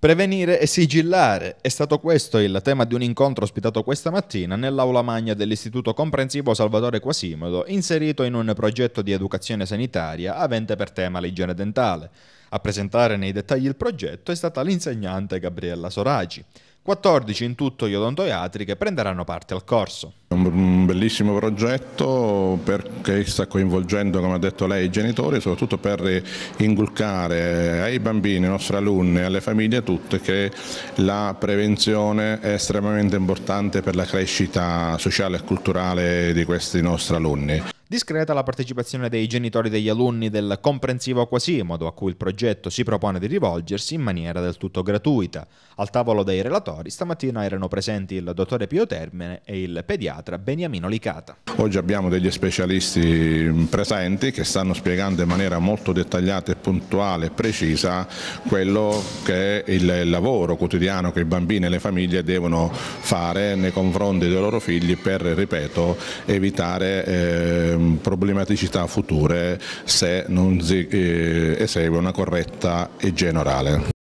Prevenire e sigillare è stato questo il tema di un incontro ospitato questa mattina nell'aula magna dell'Istituto Comprensivo Salvatore Quasimodo, inserito in un progetto di educazione sanitaria avente per tema l'igiene dentale. A presentare nei dettagli il progetto è stata l'insegnante Gabriella Soraci. 14 in tutto gli odontoiatri che prenderanno parte al corso. È un bellissimo progetto perché sta coinvolgendo, come ha detto lei, i genitori, soprattutto per inculcare ai bambini, ai nostri alunni, e alle famiglie tutte che la prevenzione è estremamente importante per la crescita sociale e culturale di questi nostri alunni. Discreta la partecipazione dei genitori degli alunni del comprensivo Quasimodo, a cui il progetto si propone di rivolgersi in maniera del tutto gratuita. Al tavolo dei relatori stamattina erano presenti il dottore Pio Termine e il pediatra Beniamino Licata. Oggi abbiamo degli specialisti mm, presenti che stanno spiegando in maniera molto dettagliata e puntuale e precisa quello che è il lavoro quotidiano che i bambini e le famiglie devono fare nei confronti dei loro figli per, ripeto, evitare eh, Ehm, problematicità future se non si eh, esegue una corretta e generale.